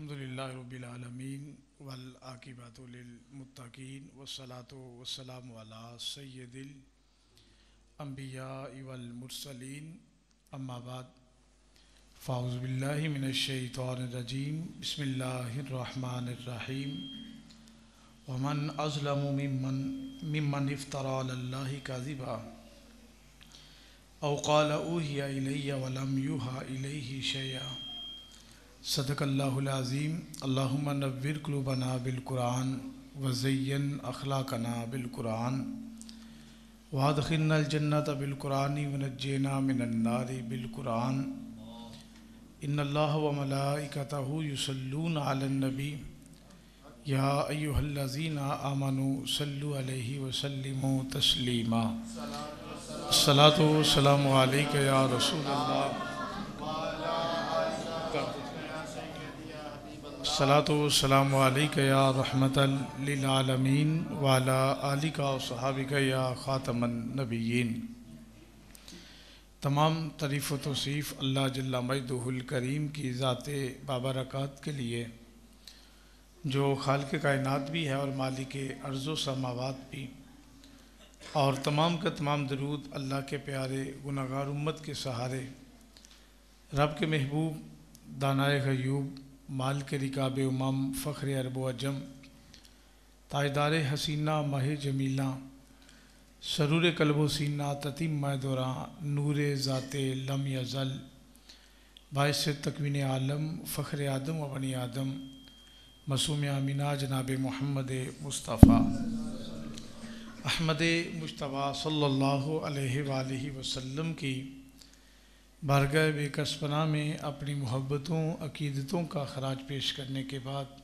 अल्हम्दुलिल्लाह रब्बिल आलमीन वल आकिबातु लिल मुत्तकीन वस्सलातु वस्सलामु अला सय्यदिल अंबिया वल मुरसलीन अम्मा बाद फाउज बिल्लाहि मिनश शैतानिर रजीम बिस्मिल्लाहिर रहमानिर रहीम वमन अज़लमु मिम्मन मिम्मन इफ्तरा अल्लाहि कज़िबा औ क़ाल ऊहिया इलैया वलम यूहा इलैहि शैया सदकल्लाज़ीम अल्लाम नविर कलूबना बिलकुरान वज़ैन अखलाकना बिलकुरान वादखिनजन्नत बिलकुरानी वनजना मिनन्नारी बिलकुरान इन अल्लाह युसलून आलनबी या अयुहल्लजीन आमनु सल्लु अलैहि वसल्लिम सलात सलाम या रसूल अल्लाह सलातम या रहमतमीन वाला का सहाबिक या ख़ातमन नबीन तमाम तरीफ़ तोसीफ़ अल्लाह मजदूल करीम की ज़ात बाबरक़ात के लिए जो खाल के कायनत भी है और मालिक अर्ज़ो समावत भी और तमाम का तमाम दरूद अल्लाह के प्यारे गुनागार उम्मत के सहारे रब के महबूब दानाए गयूब मालिक रिकाब उमाम फ़ख्र अरब अजम ताजदार हसीना माह जमीला सरूर कलब सीना ततीम मैदरा नूर ज़ात लम यज़ल बायस तकवीन आलम फ़ख्र आदम व आदम मसूम अमीना जनाब मोहम्मद मुस्तफ़ा अहमद मुशतबा सल्ला वसलम की बारगह बेकसपना में अपनी मोहब्बतों अकीदतों का खराज पेश करने के बाद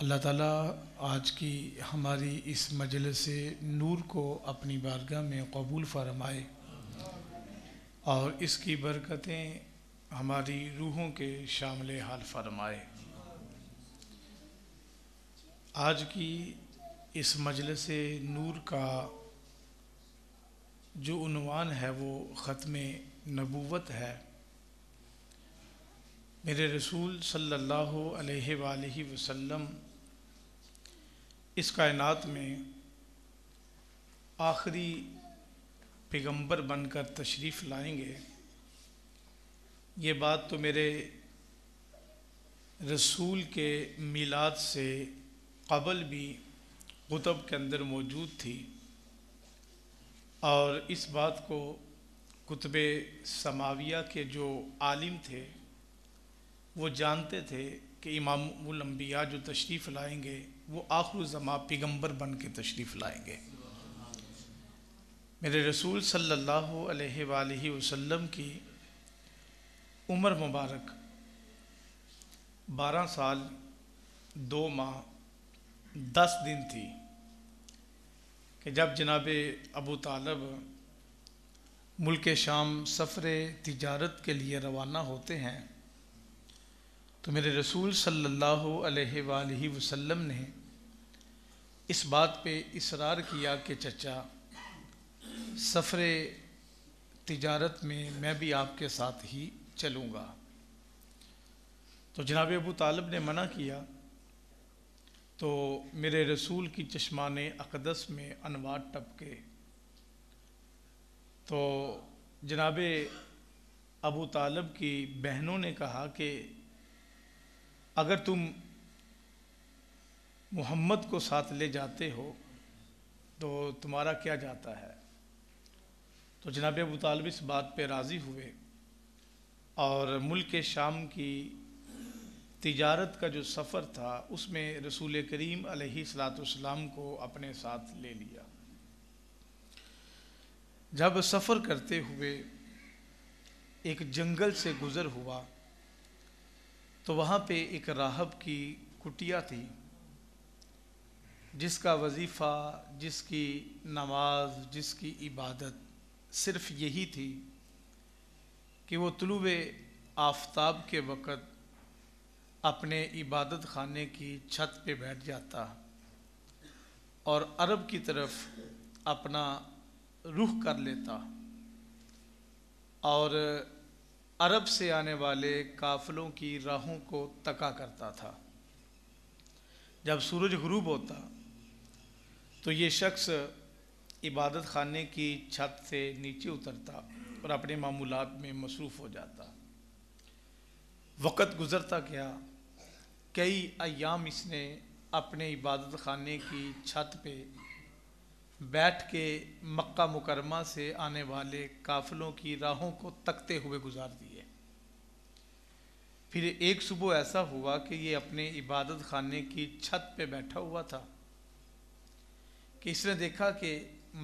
अल्लाह ताला आज की हमारी इस मजलस नूर को अपनी बारगाह में कबूल फरमाए और इसकी बरकतें हमारी रूहों के शामिल हाल फरमाए आज की इस मजलस नूर का जो उनवान है वो ख़त्म नबूवत है मेरे रसूल सल्लल्लाहु अलैहि सल्ला वसल्लम इस कायनात में आखिरी पैगंबर बनकर तशरीफ़ लाएंगे ये बात तो मेरे रसूल के मिलाद से कबल भी कुतब के अंदर मौजूद थी और इस बात को कुतब समाविया के जो आलिम थे वो जानते थे कि इमामबिया जो तशरीफ़ लाएंगे वो आखिर ज़मा पैगम्बर बन के तशरीफ़ लाएंगे मेरे रसूल सल्ला वसम की उम्र मुबारक बारह साल दो माह दस दिन थी कि जब जनाब अबू तालब मुल्क शाम सफ़र तिजारत के लिए रवाना होते हैं तो मेरे रसूल सल्ला वसम ने इस बात पे इसरार किया कि चचा सफ़र तिजारत में मैं भी आपके साथ ही चलूँगा तो जनाब अबू तालब ने मना किया तो मेरे रसूल की ने अकदस में अनवाद टपके तो जनाब अबू तालब की बहनों ने कहा कि अगर तुम मोहम्मद को साथ ले जाते हो तो तुम्हारा क्या जाता है तो जनाब अबू तालब इस बात पे राज़ी हुए और मुल्क शाम की तिजारत का जो सफ़र था उसमें रसूल करीम सलाम को अपने साथ ले लिया जब सफ़र करते हुए एक जंगल से गुज़र हुआ तो वहाँ पे एक राहब की कुटिया थी जिसका वजीफ़ा जिसकी नमाज जिसकी इबादत सिर्फ यही थी कि वो तलुब आफ्ताब के वक़्त अपने इबादत खाने की छत पे बैठ जाता और अरब की तरफ अपना रुख कर लेता और अरब से आने वाले काफ़लों की राहों को तका करता था जब सूरज गरूब होता तो ये शख्स इबादत खाने की छत से नीचे उतरता और अपने मामूलत में मसरूफ़ हो जाता वक़्त गुज़रता गया कई अयाम इसने अपने इबादत खाने की छत पे बैठ के मक्का मुकरमा से आने वाले काफ़िलों की राहों को तकते हुए गुजार दिए फिर एक सुबह ऐसा हुआ कि ये अपने इबादत खाने की छत पे बैठा हुआ था कि इसने देखा कि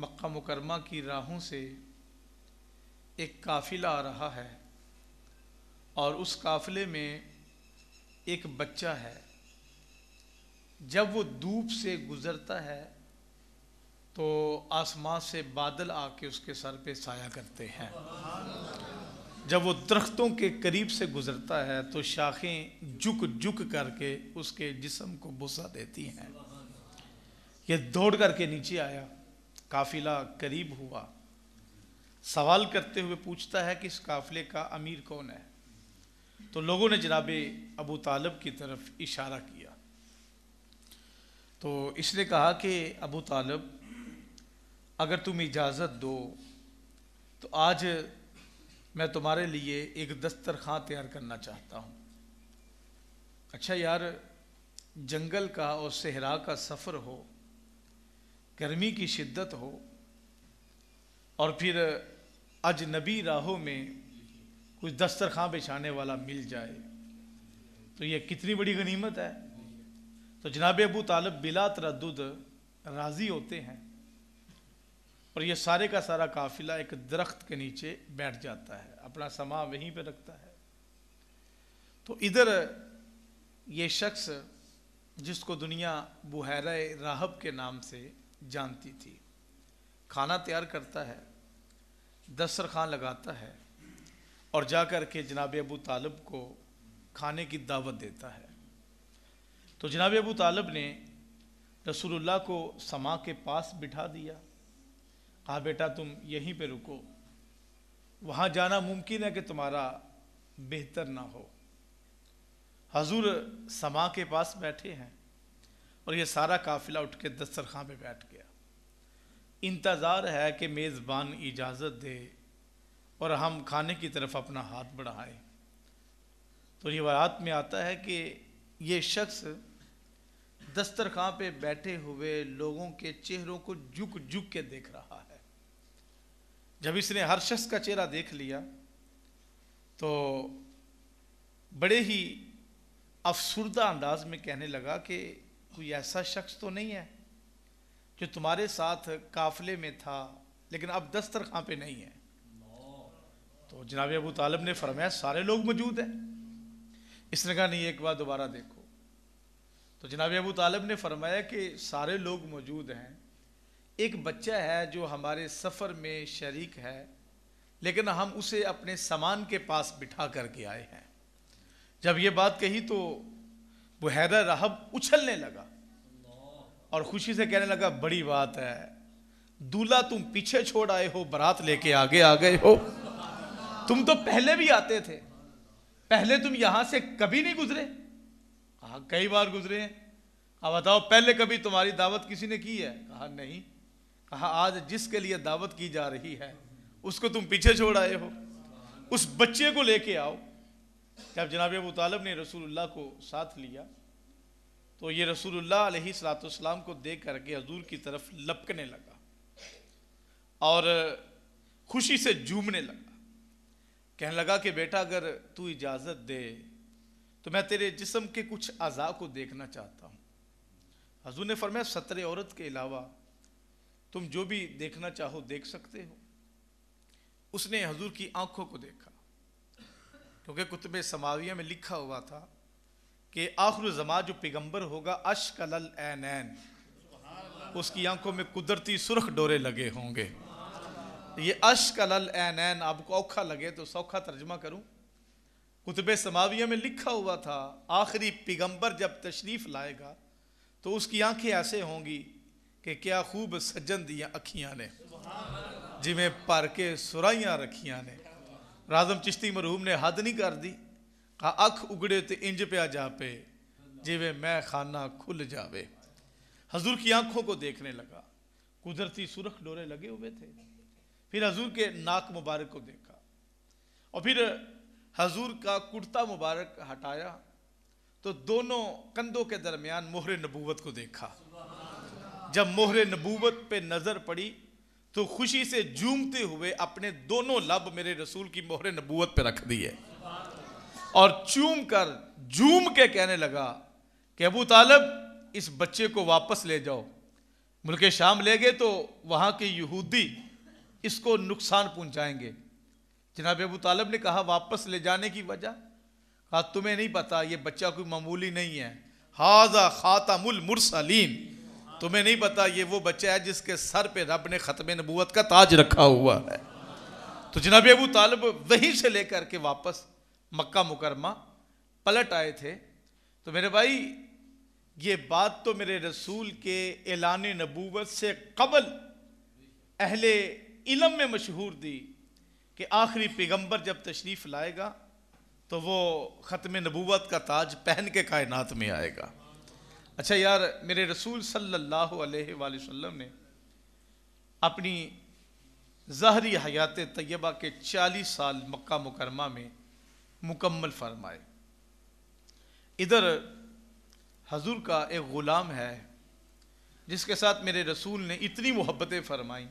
मक्का मुकरमा की राहों से एक काफ़िला आ रहा है और उस काफ़िले में एक बच्चा है जब वो धूप से गुज़रता है तो आसमान से बादल आके उसके सर पे साया करते हैं जब वो दरख्तों के करीब से गुज़रता है तो शाखें झुक झुक करके उसके जिसम को बुसा देती हैं ये दौड़ करके नीचे आया काफिला करीब हुआ सवाल करते हुए पूछता है कि इस काफिले का अमीर कौन है तो लोगों ने जनाब अबू तालब की तरफ इशारा किया तो इसने कहा कि अबू तालब अगर तुम इजाज़त दो तो आज मैं तुम्हारे लिए एक दस्तरखां तैयार करना चाहता हूँ अच्छा यार जंगल का और सहरा का सफ़र हो गर्मी की शिद्दत हो और फिर अजनबी राहों में कुछ दस्तरखां बिछाने वाला मिल जाए तो ये कितनी बड़ी गनीमत है तो जनाब अबू तालब बिला तरद राज़ी होते हैं और ये सारे का सारा काफिला एक दरख्त के नीचे बैठ जाता है अपना समा वहीं पे रखता है तो इधर ये शख्स जिसको दुनिया बुहरा राहब के नाम से जानती थी खाना तैयार करता है खान लगाता है और कर के जनाब अबू तालब को खाने की दावत देता है तो जनाब अबू तालब ने रसूलुल्लाह को समा के पास बिठा दिया कहा बेटा तुम यहीं पे रुको वहाँ जाना मुमकिन है कि तुम्हारा बेहतर ना हो हजूर समा के पास बैठे हैं और ये सारा काफिला उठ के दस्तरखां पे बैठ गया इंतज़ार है कि मेज़बान इजाज़त दे और हम खाने की तरफ अपना हाथ बढ़ाएं तो रिवायात में आता है कि ये शख्स दस्तरखां पे बैठे हुए लोगों के चेहरों को झुक झुक के देख रहा है जब इसने हर शख्स का चेहरा देख लिया तो बड़े ही अफसरदा अंदाज में कहने लगा कि कोई ऐसा शख्स तो नहीं है जो तुम्हारे साथ काफले में था लेकिन अब दस्तरखां पे नहीं है तो जनाब अबू तालब ने फरमाया सारे लोग मौजूद हैं इसने कहा नहीं एक बार दोबारा देखो तो जनाब अबू तालब ने फरमाया कि सारे लोग मौजूद हैं एक बच्चा है जो हमारे सफ़र में शरीक है लेकिन हम उसे अपने सामान के पास बिठा करके आए हैं जब ये बात कही तो हैदर राहब उछलने लगा और खुशी से कहने लगा बड़ी बात है दूल्हा तुम पीछे छोड़ आए हो बारात लेके आगे आ गए हो तुम तो पहले भी आते थे पहले तुम यहां से कभी नहीं गुजरे कहा कई बार गुजरे हैं कहा बताओ पहले कभी तुम्हारी दावत किसी ने की है कहा नहीं कहा आज जिसके लिए दावत की जा रही है उसको तुम पीछे छोड़ आए हो उस बच्चे को लेके आओ जब जनाब अबू तालब ने रसूलुल्लाह को साथ लिया तो ये रसूलुल्लाह अलैहि सलाम को देख करके हजूर की तरफ लपकने लगा और खुशी से झूमने लगा कहने लगा कि बेटा अगर तू इजाज़त दे तो मैं तेरे जिस्म के कुछ अज़ा को देखना चाहता हूँ हजू ने फरमाया सतर औरत के अलावा तुम जो भी देखना चाहो देख सकते हो उसने हजूर की आंखों को देखा क्योंकि कुतब समाविया में लिखा हुआ था कि आखिर जमा जो पैगम्बर होगा अश एन एन उसकी आंखों में कुदरती सुरख डोरे लगे होंगे ये अशकल एन एनैन आपको औखा लगे तो सौखा तर्जमा करूं कुतब समाविया में लिखा हुआ था आखिरी पिगंबर जब तशरीफ़ लाएगा तो उसकी आंखें ऐसे होंगी कि क्या खूब सज्जन दिया अखियाँ ने जिमें भर के सुराइया रखिया ने राजम चिश्ती मरहूम ने हद नहीं कर दी कहा अख उगड़े तो इंज पिया पे जिमें मैं खाना खुल जावे हजूर की आंखों को देखने लगा कुदरती सुरख डोरे लगे हुए थे फिर हजूर के नाक मुबारक को देखा और फिर हजूर का कुर्ता मुबारक हटाया तो दोनों कंधों के दरमियान मोहर नबूवत को देखा जब मोहर नबूवत पे नज़र पड़ी तो खुशी से जूमते हुए अपने दोनों लब मेरे रसूल की मोहर नबूवत पे रख दिए और चूम कर जूम के कहने लगा कि अबू तालब इस बच्चे को वापस ले जाओ मुल्क शाम ले गए तो वहां के यहूदी इसको नुकसान पहुंचाएंगे जनाब अबू तालब ने कहा वापस ले जाने की वजह कहा तुम्हें नहीं पता ये बच्चा कोई मामूली नहीं है हाजा खातमुल मुरसलीम तुम्हें नहीं पता ये वो बच्चा है जिसके सर पे रब ने ख़त्म नबूत का ताज रखा हुआ है तो जनाब अबू तालब वहीं से लेकर के वापस मक्का मुकरमा पलट आए थे तो मेरे भाई ये बात तो मेरे रसूल के एलान नबूत से कबल अहले इलम में मशहूर दी कि आखिरी पैगम्बर जब तशरीफ़ लाएगा तो वो ख़त्म नबूवत का ताज पहन के कायनात में आएगा अच्छा यार मेरे रसूल सल्लल्लाहु अलैहि वसल्लम ने अपनी जहरी हयात तय्यबा के 40 साल मक्का मुकरमा में मुकम्मल फरमाए इधर हजूर का एक ग़ुलाम है जिसके साथ मेरे रसूल ने इतनी मोहब्बतें फरमाईं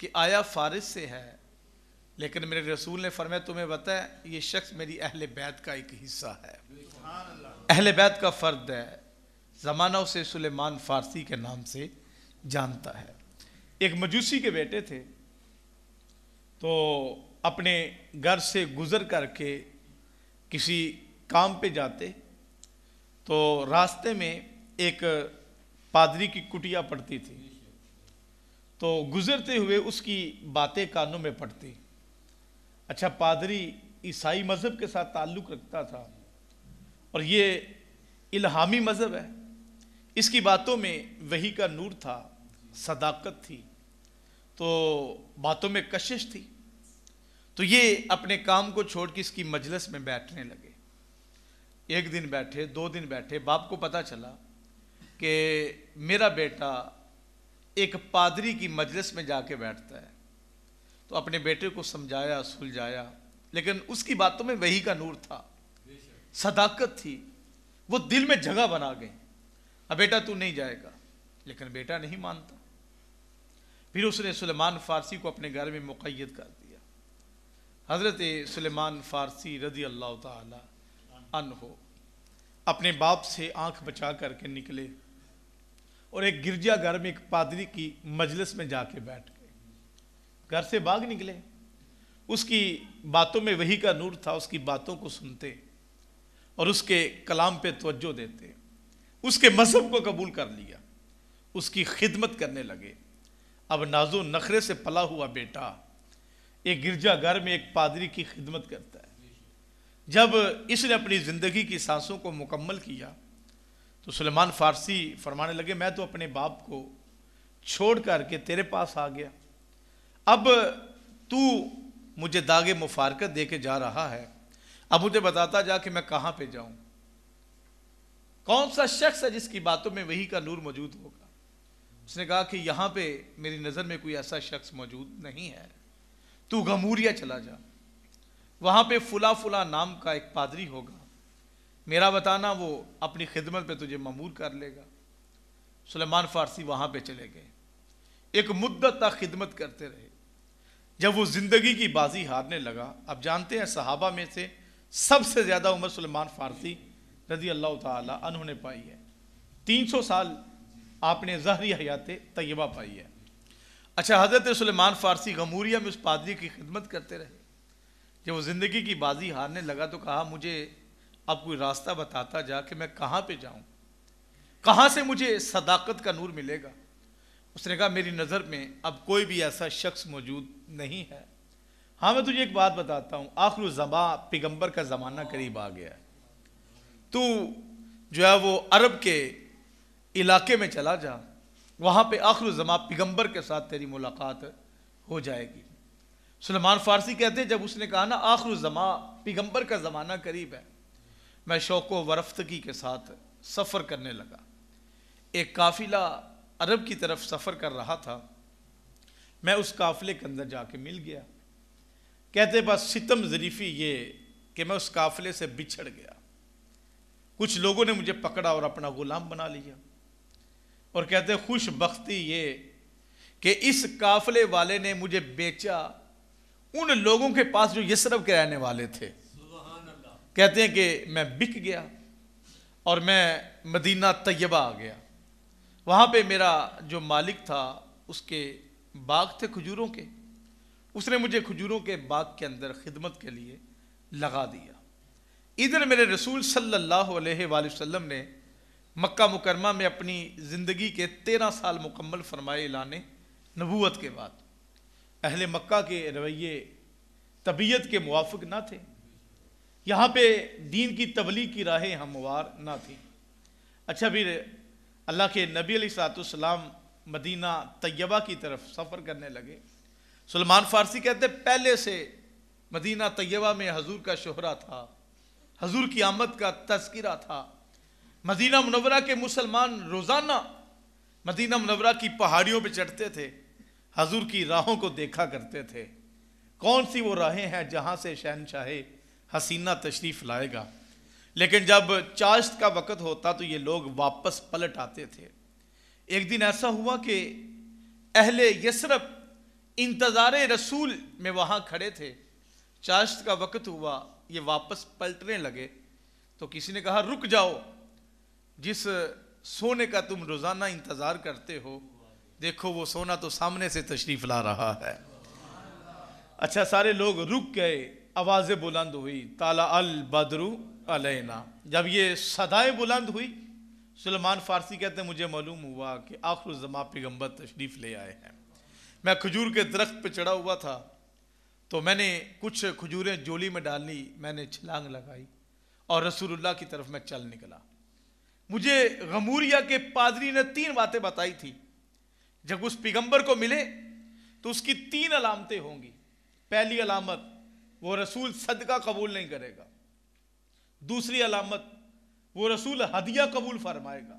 कि आया फारिस से है लेकिन मेरे रसूल ने फरमाया तुम्हें बताया ये शख्स मेरी अहल बैत का एक हिस्सा है अहल बैत का फ़र्द है ज़माना उसे सुलेमान फारसी के नाम से जानता है एक मजूसी के बेटे थे तो अपने घर से गुज़र करके किसी काम पे जाते तो रास्ते में एक पादरी की कुटिया पड़ती थी तो गुजरते हुए उसकी बातें कानों में पड़ती अच्छा पादरी ईसाई मज़हब के साथ ताल्लुक़ रखता था और ये इल्हामी मज़हब है इसकी बातों में वही का नूर था सदाकत थी तो बातों में कशिश थी तो ये अपने काम को छोड़ के इसकी मजलस में बैठने लगे एक दिन बैठे दो दिन बैठे बाप को पता चला कि मेरा बेटा एक पादरी की मजलिस में जाके बैठता है तो अपने बेटे को समझाया सुलझाया लेकिन उसकी बातों में वही का नूर था सदाकत थी वो दिल में जगह बना गए अब बेटा तू नहीं जाएगा लेकिन बेटा नहीं मानता फिर उसने सुलेमान फारसी को अपने घर में मुकैद कर दिया हज़रत सुलेमान फारसी रजी अल्लाह तन हो अपने बाप से आंख बचा करके निकले और एक गिरजा घर में एक पादरी की मजलिस में जाके बैठ गए घर से भाग निकले उसकी बातों में वही का नूर था उसकी बातों को सुनते और उसके कलाम पे तवज्जो देते उसके मजहब को कबूल कर लिया उसकी खिदमत करने लगे अब नाजो नखरे से पला हुआ बेटा एक गिरजा घर में एक पादरी की खिदमत करता है जब इसने अपनी ज़िंदगी की सांसों को मुकम्मल किया तो सलेमान फारसी फरमाने लगे मैं तो अपने बाप को छोड़ करके तेरे पास आ गया अब तू मुझे दागे मुफारकत दे के जा रहा है अब मुझे बताता जा कि मैं कहाँ पे जाऊँ कौन सा शख्स है जिसकी बातों में वही का नूर मौजूद होगा उसने कहा कि यहाँ पे मेरी नज़र में कोई ऐसा शख्स मौजूद नहीं है तू गमूरिया चला जा वहाँ पे फुला फुला नाम का एक पादरी होगा मेरा बताना वो अपनी खिदमत पे तुझे ममूर कर लेगा सुलेमान फारसी वहाँ पे चले गए एक मुद्दत तक खिदमत करते रहे जब वो ज़िंदगी की बाजी हारने लगा अब जानते हैं सहाबा में से सबसे ज़्यादा उम्र सलेमान फारसी रजी अल्लाह तुने ने पाई है तीन सौ साल आपने जहरी हयात तयबा पाई है अच्छा हज़रत सलेमान फारसी गमूरिया में उस पादरी की खिदमत करते रहे जब वो ज़िंदगी की बाजी हारने लगा तो कहा मुझे आप कोई रास्ता बताता जा कि मैं कहाँ पे जाऊँ कहाँ से मुझे सदाकत का नूर मिलेगा उसने कहा मेरी नज़र में अब कोई भी ऐसा शख्स मौजूद नहीं है हाँ मैं तुझे एक बात बताता हूँ आखिर जबाँ पैगम्बर का ज़माना करीब आ गया है तू जो है वो अरब के इलाके में चला जा वहाँ पे आखिर जमा पैगम्बर के साथ तेरी मुलाकात हो जाएगी सलमान फारसी कहते हैं जब उसने कहा ना आखिर जमा पैगम्बर का ज़माना करीब है मैं शौक व वरफ्तगी के साथ सफ़र करने लगा एक काफिला अरब की तरफ सफ़र कर रहा था मैं उस काफ़िले के अंदर जाके मिल गया कहते बस सितम ज़रीफ़ी ये कि मैं उस काफ़िले से बिछड़ गया कुछ लोगों ने मुझे पकड़ा और अपना ग़ुलाम बना लिया और कहते खुश बख्ती ये कि इस काफ़िले वाले ने मुझे बेचा उन लोगों के पास जो यसरफ के रहने वाले थे कहते हैं कि मैं बिक गया और मैं मदीना तयबा आ गया वहाँ पे मेरा जो मालिक था उसके बाग थे खजूरों के उसने मुझे खजूरों के बाग के अंदर खिदमत के लिए लगा दिया इधर मेरे रसूल सल्लल्लाहु अलैहि वसल्लम ने मक्का मुकरमा में अपनी ज़िंदगी के तेरह साल मुकम्मल फरमाए लाने नबूत के बाद अहले मक्का के रवैये तबीयत के मुआफ़ ना थे यहाँ पे दीन की तबलीग की राहें हमवार ना थी अच्छा फिर अल्लाह के नबी सलाम मदीना तय्यबा की तरफ सफ़र करने लगे सलमान फारसी कहते पहले से मदीना तय्यबा में हजूर का शोहरा था हजूर की आमद का तस्करा था मदीना मनवरा के मुसलमान रोज़ाना मदीना मनवरा की पहाड़ियों पर चढ़ते थे हजूर की राहों को देखा करते थे कौन सी वो राहें हैं जहाँ से शहनशाह हसीना तशरीफ़ लाएगा लेकिन जब चाश्त का वक़्त होता तो ये लोग वापस पलट आते थे एक दिन ऐसा हुआ कि अहले यसरफ इंतज़ार रसूल में वहाँ खड़े थे चाश्त का वक़्त हुआ ये वापस पलटने लगे तो किसी ने कहा रुक जाओ जिस सोने का तुम रोज़ाना इंतज़ार करते हो देखो वो सोना तो सामने से तशरीफ़ ला रहा है अच्छा सारे लोग रुक गए आवाज़ बुलंद हुई ताला अल बदरू अलैना जब ये सदाएं बुलंद हुई सलमान फारसी कहते हैं मुझे मालूम हुआ कि आखिर जमा पैगम्बर तशरीफ़ ले आए हैं मैं खजूर के दरख्त पर चढ़ा हुआ था तो मैंने कुछ खजूरें जोली में डाली मैंने छलांग लगाई और रसूलुल्लाह की तरफ मैं चल निकला मुझे गमूरिया के पादरी ने तीन बातें बताई थी जब उस पैगम्बर को मिले तो उसकी तीन अलामतें होंगी पहली अलामत वो रसूल सदका कबूल नहीं करेगा दूसरी अलामत वो रसूल हदिया कबूल फरमाएगा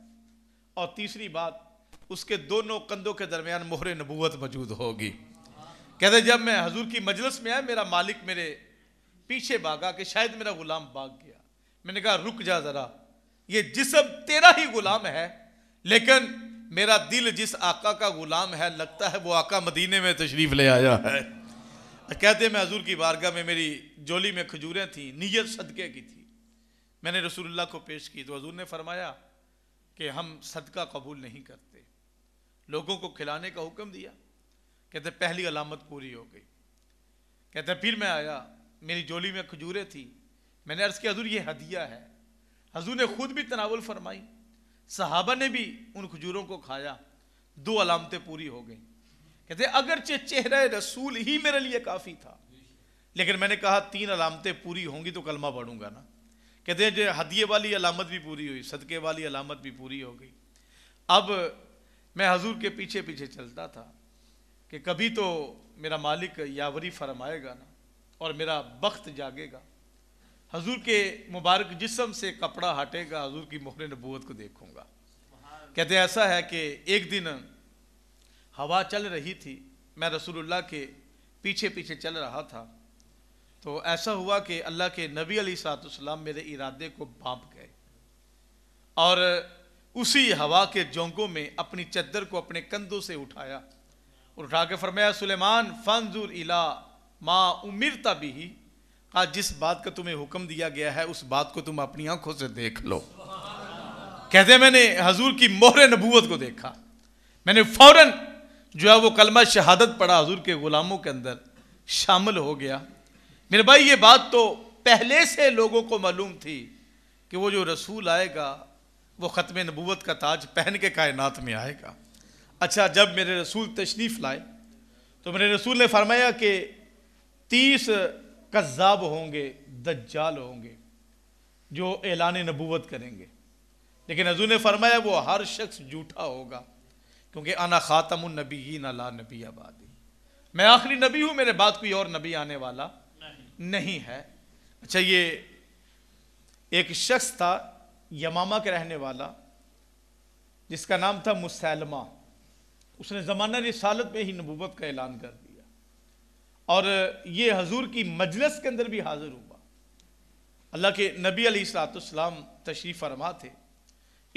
और तीसरी बात उसके दोनों कंधों के दरमियान मोहर नबूत मौजूद होगी कहते जब मैं हजूर की मजलस में आया मेरा मालिक मेरे पीछे भागा कि शायद मेरा गुलाम भाग गया मैंने कहा रुक जा ज़रा ये जिसम तेरा ही गुलाम है लेकिन मेरा दिल जिस आका का गुलाम है लगता है वो आका मदीने में तशरीफ़ ले आया है कहते मैं हजूर की बारगाह में मेरी जोली में खजूरें थी नीयत सदक़े की थी मैंने रसूलुल्लाह को पेश की तो हजूर ने फरमाया कि हम सदका कबूल नहीं करते लोगों को खिलाने का हुक्म दिया कहते पहली अलामत पूरी हो गई कहते फिर मैं आया मेरी जोली में खजूरें थी मैंने अर्ज़ किया हजूर ये हदिया है हजूर ने खुद भी तनावल फरमाई सहाबा ने भी उन खजूरों को खाया दो अलामतें पूरी हो गई कहते अगरचे चेहरा रसूल ही मेरे लिए काफ़ी था लेकिन मैंने कहा तीन अलामतें पूरी होंगी तो कलमा पढ़ूंगा ना कहते हैं जो हदिये वाली अलामत भी पूरी हुई सदक़े वाली अलामत भी पूरी हो गई अब मैं हजूर के पीछे पीछे चलता था कि कभी तो मेरा मालिक यावरी फरमाएगा ना और मेरा बख्त जागेगा हजूर के मुबारक जिसम से कपड़ा हटेगा हजूर की मोहर नबूत को देखूंगा कहते ऐसा है कि एक दिन हवा चल रही थी मैं रसूलुल्लाह के पीछे पीछे चल रहा था तो ऐसा हुआ कि अल्लाह के नबी अली सातम मेरे इरादे को भाप गए और उसी हवा के जोंगों में अपनी चद्दर को अपने कंधों से उठाया और उठा के फरमाया सुलेमान फंजूर इला माँ तभी ही आज जिस बात का तुम्हें हुक्म दिया गया है उस बात को तुम अपनी आंखों से देख लो कहते मैंने हजूर की मोहर नबूवत को देखा मैंने फौरन जो है वो कलमा शहादत पड़ा हजूर के ग़ुलामों के अंदर शामिल हो गया मेरे भाई ये बात तो पहले से लोगों को मालूम थी कि वो जो रसूल आएगा वो ख़त्म नबूत का ताज पहन के कायनात में आएगा अच्छा जब मेरे रसूल तशरीफ़ लाए तो मेरे रसूल ने फरमाया कि तीस कज्जाब होंगे दज्जाल होंगे जो ऐलान नबूत करेंगे लेकिन हजू ने फरमाया वो हर शख्स जूठा होगा क्योंकि आना ख़ातम नबी ही ना ला नबी आबादी मैं आखिरी नबी हूँ मेरे बाद कोई और नबी आने वाला नहीं, नहीं है अच्छा ये एक शख्स था यमामा के रहने वाला जिसका नाम था मुसैलमा उसने ज़माना रिसालत में ही नबूबत का ऐलान कर दिया और ये हजूर की मजलस के अंदर भी हाजिर हुआ अल्लाह के नबी अली सलाम तशरीफ़ फरमा थे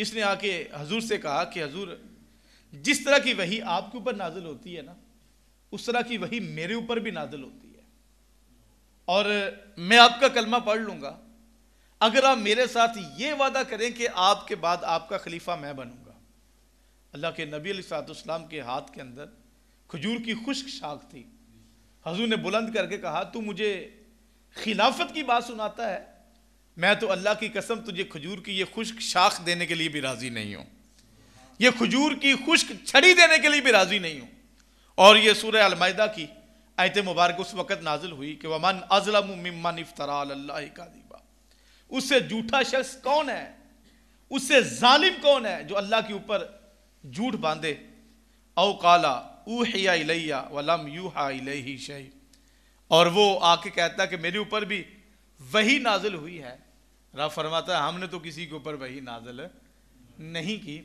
इसने आके हजूर से कहा कि हजूर जिस तरह की वही आपके ऊपर नाजिल होती है ना उस तरह की वही मेरे ऊपर भी नाजिल होती है और मैं आपका कलमा पढ़ लूँगा अगर आप मेरे साथ ये वादा करें कि आपके बाद आपका खलीफा मैं बनूंगा अल्लाह के नबी सातम के हाथ के अंदर खजूर की खुश्क शाख थी हजू ने बुलंद करके कहा तू मुझे खिलाफत की बात सुनाता है मैं तो अल्लाह की कसम तुझे खजूर की ये खुश्क शाख देने के लिए भी राज़ी नहीं हूं ये खजूर की खुश्क छड़ी देने के लिए भी राजी नहीं हूं और यह सूर्य अलमायदा की आयत मुबारक उस वक़्त नाजिल हुई कि वमन अजलम ममन इफ्तरा कादिबा उससे झूठा शख्स कौन है उससे जालिम कौन है जो अल्लाह के ऊपर झूठ बांधे औ काला ऊहिया इलैया वलम यूहा इलैही शही और वो आके कहता कि मेरे ऊपर भी वही नाजिल हुई है रब फरमाता है हमने तो किसी के ऊपर वही नाजिल नहीं की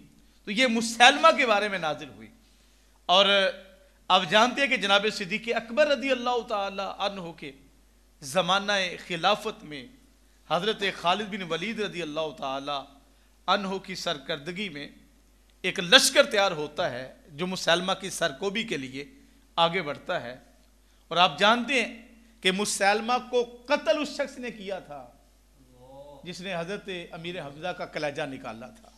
तो ये मुसलमा के बारे में नाजिल हुई और आप जानते हैं कि जनाब सिद्दीक अकबर रदी अल्लाह तन हो के ज़माना खिलाफत में हज़रत खालिद बिन वलीद रदी अल्लाह तन हो की सरकर्दगी में एक लश्कर तैयार होता है जो मुसलमा की सरकोबी के लिए आगे बढ़ता है और आप जानते हैं कि मुसलमा को कत्ल उस शख्स ने किया था जिसने हज़रत अमीर हमजा का कलेजा निकाला था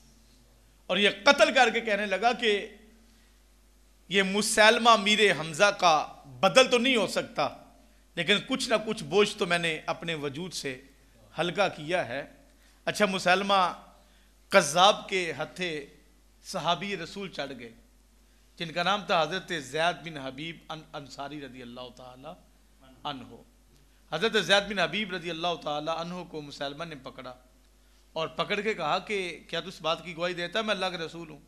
और यह कत्ल करके कहने लगा कि यह मुसैलमा मीर हमज़ा का बदल तो नहीं हो सकता लेकिन कुछ ना कुछ बोझ तो मैंने अपने वजूद से हल्का किया है अच्छा मुसलमा कज़ाब के हथे सहाबी रसूल चढ़ गए जिनका नाम था हज़रत जैद बिन हबीब अंसारी रजी अल्लाह तन हो हज़रत जैद बिन हबीब रज़ी अल्लाह तन को मुसलमान ने पकड़ा और पकड़ के कहा कि क्या तू इस बात की गवाही देता है मैं अल्लाह के रसूल हूँ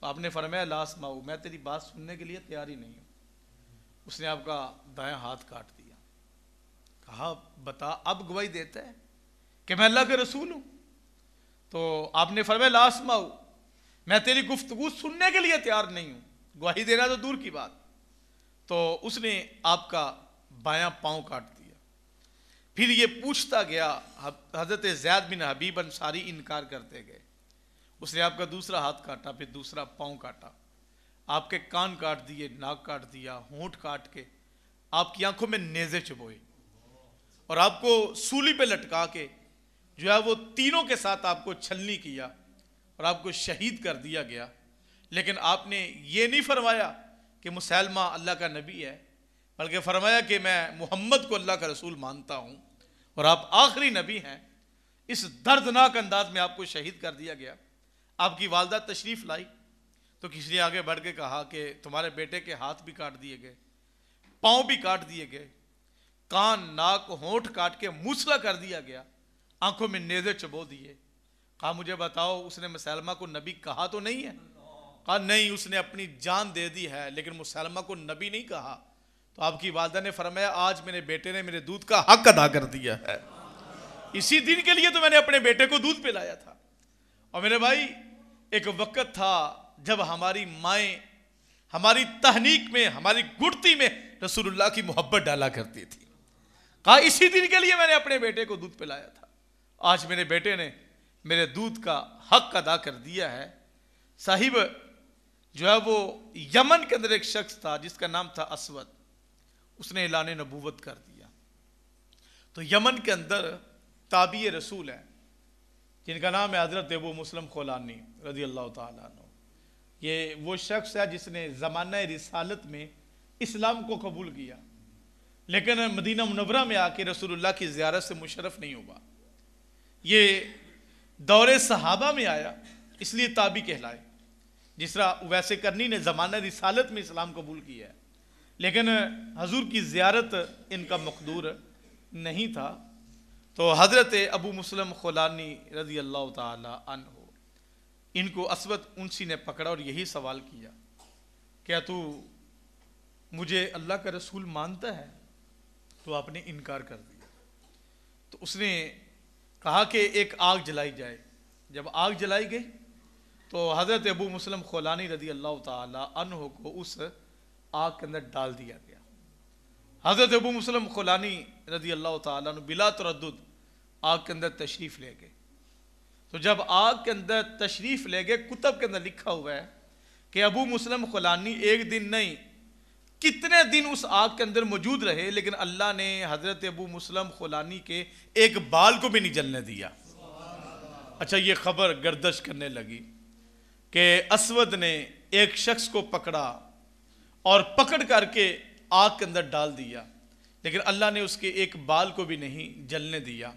तो आपने फरमाया लाश माऊ मैं तेरी बात सुनने के लिए तैयार ही नहीं हूँ उसने आपका दाया हाथ काट दिया कहा बता अब गवाही देता है कि मैं अल्लाह के रसूल हूँ तो आपने फरमाया लाश माऊ मैं तेरी गुफ्तगु सुनने के लिए तैयार नहीं हूँ गवाही देना तो दूर की बात तो उसने आपका बाया पाँव काट दिया फिर ये पूछता गया हजरत जैद बिन हबीब अंसारी इनकार करते गए उसने आपका दूसरा हाथ काटा फिर दूसरा पाँव काटा आपके कान काट दिए नाक काट दिया होंठ काट के आपकी आंखों में नेजे चुबोए और आपको सूली पे लटका के जो है वो तीनों के साथ आपको छलनी किया और आपको शहीद कर दिया गया लेकिन आपने ये नहीं फरमाया कि मुसलमा अल्लाह का नबी है बल्कि फरमाया कि मैं मोहम्मद को अल्लाह का रसूल मानता हूँ और आप आखिरी नबी हैं इस दर्दनाक अंदाज में आपको शहीद कर दिया गया आपकी वालदा तशरीफ़ लाई तो किसी ने आगे बढ़ के कहा कि तुम्हारे बेटे के हाथ भी काट दिए गए पाँव भी काट दिए गए कान नाक होंठ काट के मूसला कर दिया गया आंखों में नेजे चबो दिए कहा मुझे बताओ उसने मुसलमा को नबी कहा तो नहीं है कहा नहीं उसने अपनी जान दे दी है लेकिन मुसलमा को नबी नहीं कहा तो आपकी वालदा ने फरमाया आज मेरे बेटे ने मेरे दूध का हक अदा कर दिया है इसी दिन के लिए तो मैंने अपने बेटे को दूध पिलाया था और मेरे भाई एक वक्त था जब हमारी माएँ हमारी तहनीक में हमारी गुड़ती में रसूलुल्लाह की मोहब्बत डाला करती थी कहा इसी दिन के लिए मैंने अपने बेटे को दूध पिलाया था आज मेरे बेटे ने मेरे दूध का हक अदा कर दिया है साहिब जो है वो यमन के अंदर एक शख्स था जिसका नाम था असवद उसने एलान नबूवत कर दिया तो यमन के अंदर ताबी रसूल हैं जिनका नाम है हज़रत अबू मुस्लिम खोलानी रजी अल्लाह तु ये वो शख्स है जिसने ज़माना रिसालत में इस्लाम को कबूल किया लेकिन मदीना मुनवरा में आके रसूलुल्लाह की ज्यारत से मुशरफ नहीं हुआ ये दौरे सहाबा में आया इसलिए ताबी कहलाए जिस तरह वैसे करनी ने ज़माना रिसालत में इस्लाम कबूल किया है लेकिन हजूर की ज़्यारत इनका मकदूर नहीं था तो हज़रत अबू मुसलम खोलानी रज़ी अल्लाह तन हो इनको असवद उनसी ने पकड़ा और यही सवाल किया क्या तू मुझे अल्लाह का रसूल मानता है तो आपने इनकार कर दिया तो उसने कहा कि एक आग जलाई जाए जब आग जलाई गई तो हज़रत अबू मुसलम खोलानी रजी अल्लाह तन को उस आग के अंदर डाल दिया गया हज़रत अबू मुसलम खुलानी रजी अल्लाह तिला तरद आग के अंदर तशरीफ़ ले गए तो जब आग के अंदर तशरीफ़ ले गए कुतब के अंदर लिखा हुआ है कि अबू मुसलम खुलानी एक दिन नहीं कितने दिन उस आग के अंदर मौजूद रहे लेकिन अल्लाह ने हज़रत अबू मुसलम खुलानी के एक बाल को भी नहीं जलने दिया अच्छा ये खबर गर्दश करने लगी कि असवद ने एक शख्स को पकड़ा और पकड़ करके आग के अंदर डाल दिया लेकिन अल्लाह ने उसके एक बाल को भी नहीं जलने दिया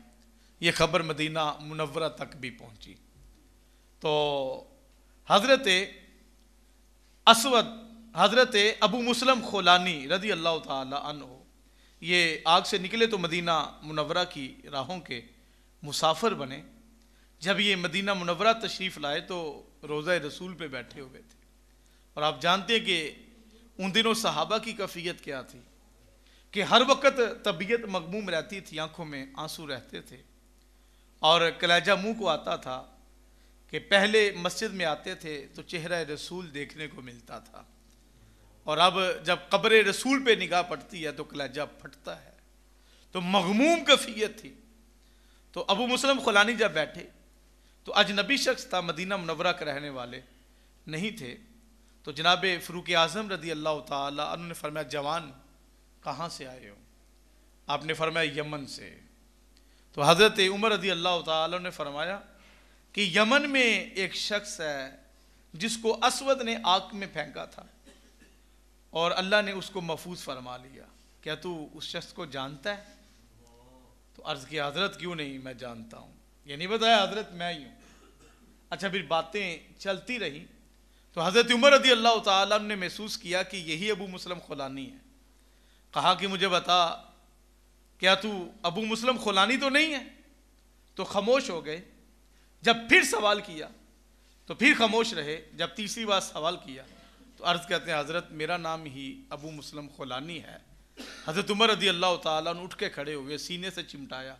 ये खबर मदीना मुनवरा तक भी पहुंची तो हज़रत असवद हज़रत अबू मुसलम खोलानी रदी अल्लाह तन हो ये आग से निकले तो मदीना मुनवरा की राहों के मुसाफर बने जब ये मदीना मुनवरा तशरीफ़ लाए तो रोज़ा रसूल पे बैठे हुए थे और आप जानते हैं कि उन दिनों सहाबा की कफ़ियत क्या थी कि हर वक्त तबीयत मगमूम रहती थी आंखों में आंसू रहते थे और कलेजा मुंह को आता था कि पहले मस्जिद में आते थे तो चेहरा रसूल देखने को मिलता था और अब जब कब्र रसूल पे निगाह पड़ती है तो कलेजा फटता है तो मगमूम कैफियत थी तो अबू मुस्लिम खुलानी जब बैठे तो अजनबी शख्स था मदीना मुनवरा के रहने वाले नहीं थे तो जनाब फ़रूक आज़म रदी अल्लाह तन ने फरमाया जवान कहाँ से आए हो आपने फरमाया यमन से तो हज़रत उमर रदी अल्लाह तरमाया ने फरमाया कि यमन में एक शख्स है जिसको असवद ने आग में फेंका था और अल्लाह ने उसको महफूज फरमा लिया क्या तू उस शख्स को जानता है तो अर्ज़ की हजरत क्यों नहीं मैं जानता हूँ ये नहीं बताया हजरत मैं ही हूँ अच्छा फिर बातें चलती रही तो हज़रत उमर रदी अल्लाह तुम ने महसूस किया कि यही अबू मुस्लिम खोलानी है कहा कि मुझे बता क्या तू अबू मुस्लिम खोलानी तो नहीं है तो खामोश हो गए जब फिर सवाल किया तो फिर खामोश रहे जब तीसरी बार सवाल किया तो अर्ज़ कहते हैं हज़रत मेरा नाम ही अबू मुस्लिम खुलानी है हज़रत उमर रदी अल्लाह तठ के खड़े हुए सीने से चिमटाया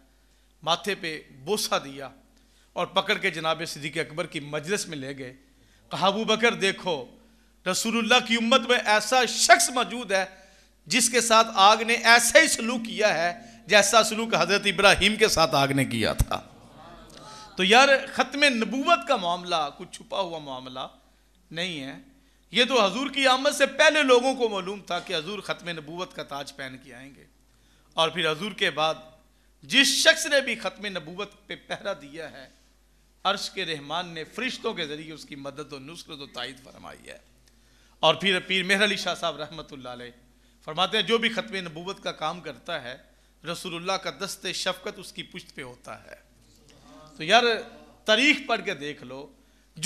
माथे पर बोसा दिया और पकड़ के जनाब सिद्दीक अकबर की मजलिस में ले गए कहा अबू बकर देखो रसूलुल्लाह की उम्मत में ऐसा शख्स मौजूद है जिसके साथ आग ने ऐसा ही सलूक किया है जैसा सलूक हज़रत इब्राहिम के साथ आग ने किया था तो यार ख़त्म नबूवत का मामला कुछ छुपा हुआ मामला नहीं है ये तो हजूर की आमद से पहले लोगों को मालूम था कि हजूर ख़त्म नबूवत का ताज पहन के आएंगे और फिर हजूर के बाद जिस शख्स ने भी ख़त्म नबूवत पे पहरा दिया है अर्श के रहमान ने फरिश्तों के ज़रिए उसकी मदद और नुसरत और तइद फरमाई है और फिर पीर मेहर अली शाह साहब रहमत फरमाते हैं जो भी ख़त्म नबूत का काम करता है रसूलुल्लाह का दस्त शफकत उसकी पुश्त पे होता है तो यार तारीख पढ़ के देख लो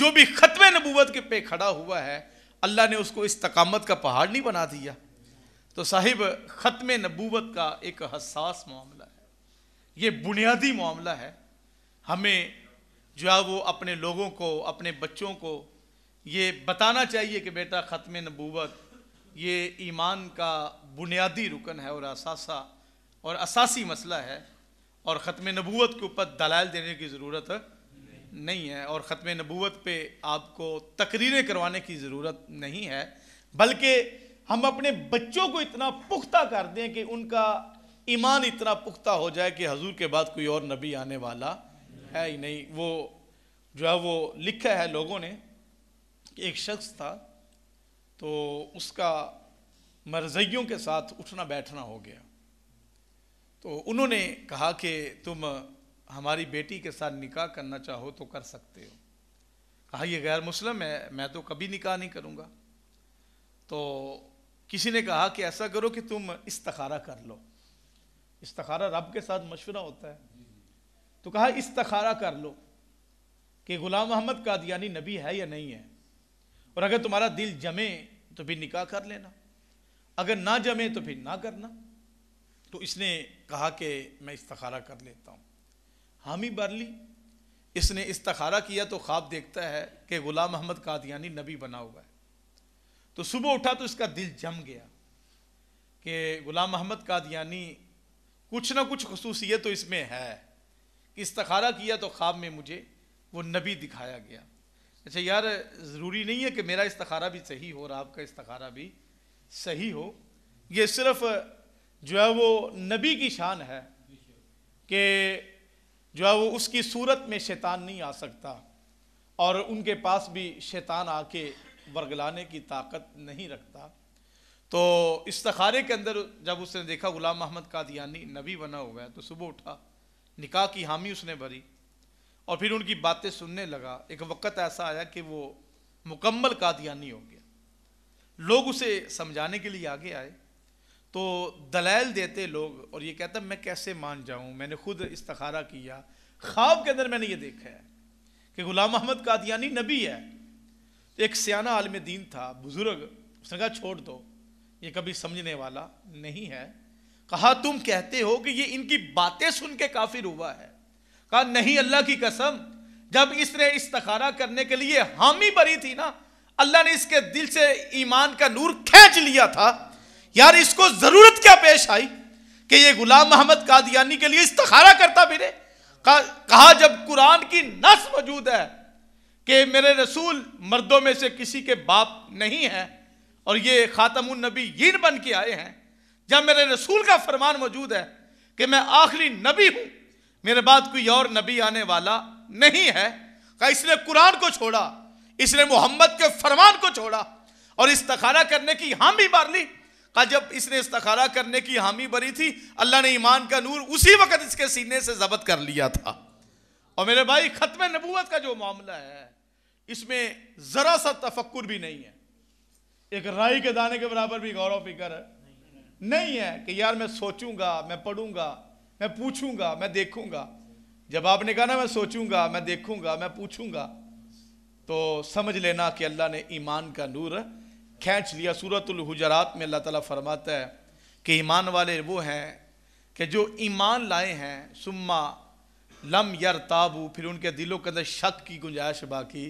जो भी ख़त्म नबूत के पे खड़ा हुआ है अल्लाह ने उसको इस तकामत का पहाड़ नहीं बना दिया तो साहिब ख़त्म नबूत का एक हसास मामला है ये बुनियादी मामला है हमें जो है वो अपने लोगों को अपने बच्चों को ये बताना चाहिए कि बेटा ख़त्म नबूवत ये ईमान का बुनियादी रुकन है और असासा और असासी मसला है और ख़त्म नबूवत के ऊपर दलाल देने की ज़रूरत नहीं।, है और ख़त्म नबूवत पे आपको तकरीरें करवाने की ज़रूरत नहीं है बल्कि हम अपने बच्चों को इतना पुख्ता कर दें कि उनका ईमान इतना पुख्ता हो जाए कि हजूर के बाद कोई और नबी आने वाला है ही नहीं वो जो है वो लिखा है लोगों ने कि एक शख्स था तो उसका मरजयों के साथ उठना बैठना हो गया तो उन्होंने कहा कि तुम हमारी बेटी के साथ निकाह करना चाहो तो कर सकते हो कहा यह गैर मुस्लिम है मैं तो कभी निकाह नहीं करूँगा तो किसी ने कहा कि ऐसा करो कि तुम इस्तखारा कर लो इस्तखारा रब के साथ मशवरा होता है तो कहा इस्तखारा कर लो कि गुलाम अहमद कादियानी नबी है या नहीं है और अगर तुम्हारा दिल जमे तो फिर निकाह कर लेना अगर ना जमे तो फिर ना करना तो इसने कहा कि मैं इस्तखारा कर लेता हूँ हामी भर ली इसने इस्तखारा किया तो ख्वाब देखता है कि गुलाम अहमद कादियानी नबी बना हुआ है तो सुबह उठा तो इसका दिल जम गया कि गुलाम अहमद कादियानी कुछ ना कुछ खसूसियत तो इसमें है कि इस्तखारा किया तो ख्वाब में मुझे वो नबी दिखाया गया अच्छा यार ज़रूरी नहीं है कि मेरा इस्तखारा भी सही हो और आपका इस्तखारा भी सही हो ये सिर्फ जो है वो नबी की शान है कि जो है वो उसकी सूरत में शैतान नहीं आ सकता और उनके पास भी शैतान आके वर्गलाने की ताकत नहीं रखता तो इस्तखारे के अंदर जब उसने देखा गुलाम मोहम्मद कादियानी नबी बना हुआ है तो सुबह उठा निकाह की हामी उसने भरी और फिर उनकी बातें सुनने लगा एक वक्त ऐसा आया कि वो मुकम्मल कादियानी हो गया लोग उसे समझाने के लिए आगे आए तो दलाल देते लोग और ये कहता मैं कैसे मान जाऊं मैंने खुद इस्तखारा किया ख्वाब के अंदर मैंने ये देखा है कि गुलाम अहमद कादियानी नबी है तो एक सियाना आलम दीन था बुज़ुर्ग उसने कहा छोड़ दो ये कभी समझने वाला नहीं है कहा तुम कहते हो कि ये इनकी बातें सुन के काफिर हुआ है कहा नहीं अल्लाह की कसम जब इसने इस्तखारा करने के लिए हामी भरी थी ना अल्लाह ने इसके दिल से ईमान का नूर खींच लिया था यार इसको जरूरत क्या पेश आई कि ये गुलाम मोहम्मद कादियानी के लिए इस्तखारा करता मेरे कहा जब कुरान की नस मौजूद है कि मेरे रसूल मर्दों में से किसी के बाप नहीं है और ये खातमुन नबी यीन बन के आए हैं जब मेरे रसूल का फरमान मौजूद है कि मैं आखिरी नबी हूं मेरे बाद कोई और नबी आने वाला नहीं है का इसने कुरान को छोड़ा इसने मोहम्मद के फरमान को छोड़ा और इस्तखारा करने की हामी मार ली का जब इसने इस्तखारा करने की हामी भरी थी अल्लाह ने ईमान का नूर उसी वक्त इसके सीने से जबत कर लिया था और मेरे भाई ख़त्म नबूत का जो मामला है इसमें ज़रा सा तफक् भी नहीं है एक राई के दाने के बराबर भी गौरव फिक्र है नहीं है कि यार मैं सोचूंगा मैं पढ़ूंगा मैं पूछूंगा मैं देखूंगा जब आपने कहा ना मैं सोचूंगा मैं देखूंगा मैं पूछूंगा तो समझ लेना कि अल्लाह ने ईमान का नूर खींच लिया सूरतुल हुजरात में अल्लाह ताला फरमाता है कि ईमान वाले वो हैं कि जो ईमान लाए हैं सुम्मा लम यर ताबू फिर उनके दिलों के अंदर शक की गुंजाइश बाकी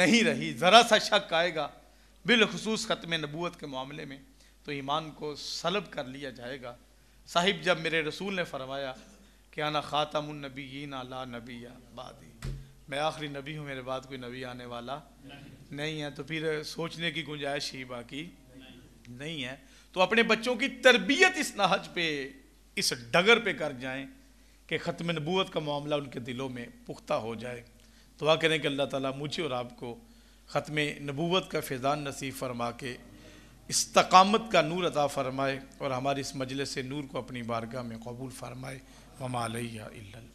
नहीं रही ज़रा सा शक आएगा बिलखसूस ख़त्म नबूत के मामले में तो ईमान को सलब कर लिया जाएगा साहिब जब मेरे रसूल ने फरमाया कि आना ना ला नबी बादी मैं आखिरी नबी हूँ मेरे बाद कोई नबी आने वाला नहीं।, नहीं है तो फिर सोचने की गुंजाइश ही बाकी नहीं।, नहीं है तो अपने बच्चों की तरबियत इस नहज पे इस डगर पे कर जाएं कि ख़त्म नबूत का मामला उनके दिलों में पुख्ता हो जाए वह करें कि अल्लाह ताला मुझे और आपको ख़त्म नबूत का फ़ैज़ान नसीब फरमा के इस्तकामत का नूर अता फ़रमाए और हमारी इस मजलिस से नूर को अपनी बारगाह में कबूल फ़रमाए ममालिया